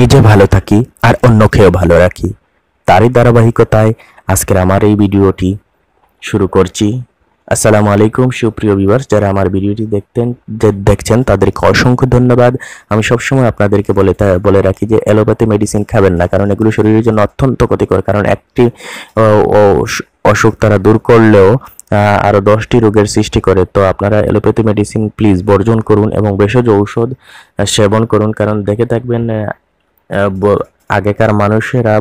নিজে ভালো থাকি আর অন্যকেও ভালো রাখি তারই ধারাবাহিকতায় আজকের আমার এই ভিডিওটি শুরু করছি আসসালামু আলাইকুম সুপ্রিয় ভিউয়ার্স যারা আমার ভিডিওটি দেখতেন যে দেখছেন তাদেরকে অসংখ্য ধন্যবাদ আমি সবসময় আপনাদেরকে বলে বলে রাখি যে অ্যালোপ্যাথি মেডিসিন খাবেন না কারণ এগুলো শরীরের জন্য অত্যন্ত ক্ষতিকর কারণ একটি অসুখ তারা দূর করলেও আরও দশটি রোগের সৃষ্টি করে তো আপনারা অ্যালোপ্যাথি মেডিসিন প্লিজ বর্জন করুন এবং ভেষজ ঔষধ সেবন করুন কারণ দেখে থাকবেন আগেকার মানুষেরা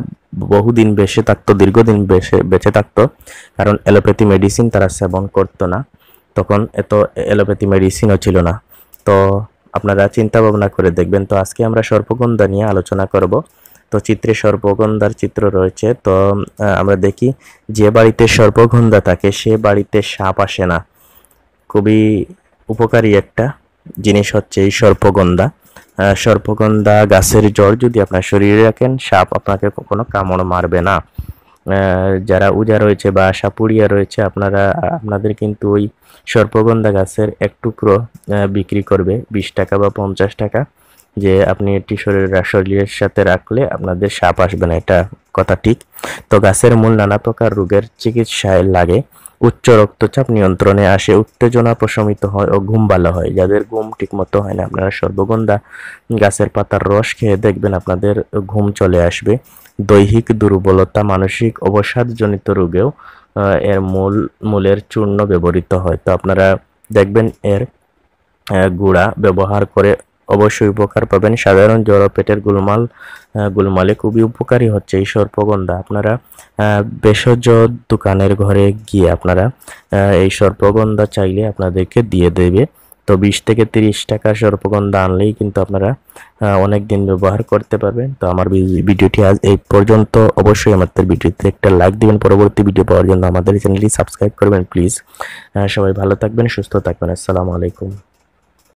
বহুদিন বেঁচে থাকতো দীর্ঘদিন বেঁচে বেঁচে থাকতো কারণ অ্যালোপ্যাথি মেডিসিন তারা সেবন করতো না তখন এত অ্যালোপ্যাথি মেডিসিনও ছিল না তো আপনারা চিন্তা ভাবনা করে দেখবেন তো আজকে আমরা সর্পগন্ধা নিয়ে আলোচনা করব তো চিত্রে সর্পগন্ধার চিত্র রয়েছে তো আমরা দেখি যে বাড়িতে সর্পগন্ধা থাকে সে বাড়িতে সাপ আসে না খুবই উপকারী একটা জিনিস হচ্ছে এই সর্পগন্ধা সর্পগন্ধা গাছের জ্বর যদি আপনার শরীরে রাখেন সাপ আপনাকে কখনো কামড় মারবে না যারা উজা রয়েছে বা সাপুড়িয়া রয়েছে আপনারা আপনাদের কিন্তু ওই সর্পগন্ধা গাছের এক টুকরো বিক্রি করবে বিশ টাকা বা পঞ্চাশ টাকা যে আপনি এটি শরীরের শরীরের সাথে রাখলে আপনাদের সাপ আসবে না এটা কথা ঠিক তো গাছের মূল নানা প্রকার রোগের চিকিৎসায় লাগে উচ্চ রক্তচাপ নিয়ন্ত্রণে আসে উত্তেজনা প্রশমিত হয় ও ঘুম ভালো হয় যাদের ঘুম ঠিকমতো হয় না আপনারা সর্বগন্ধা গাছের পাতার রস খেয়ে দেখবেন আপনাদের ঘুম চলে আসবে দৈহিক দুর্বলতা মানসিক অবসাদজনিত রোগেও এর মূল মূলের চূর্ণ ব্যবহৃত হয় তো আপনারা দেখবেন এর গুঁড়া ব্যবহার করে অবশ্যই উপকার পাবেন সাধারণ জ্বর পেটের গোলমাল গোলমালে খুবই উপকারী হচ্ছে এই সর্পগন্ধা আপনারা ভেষজ দোকানের ঘরে গিয়ে আপনারা এই সর্পগন্ধা চাইলে আপনাদেরকে দিয়ে দেবে তো বিশ থেকে তিরিশ টাকা সর্পগন্ধা আনলেই কিন্তু আপনারা অনেক দিন ব্যবহার করতে পারবেন তো আমার ভিডিওটি আজ এই পর্যন্ত অবশ্যই আমাদের ভিডিওতে একটা লাইক দিবেন পরবর্তী ভিডিও পাওয়ার জন্য আমাদের চ্যানেলটি সাবস্ক্রাইব করবেন প্লিজ সবাই ভালো থাকবেন সুস্থ থাকবেন আসসালামু আলাইকুম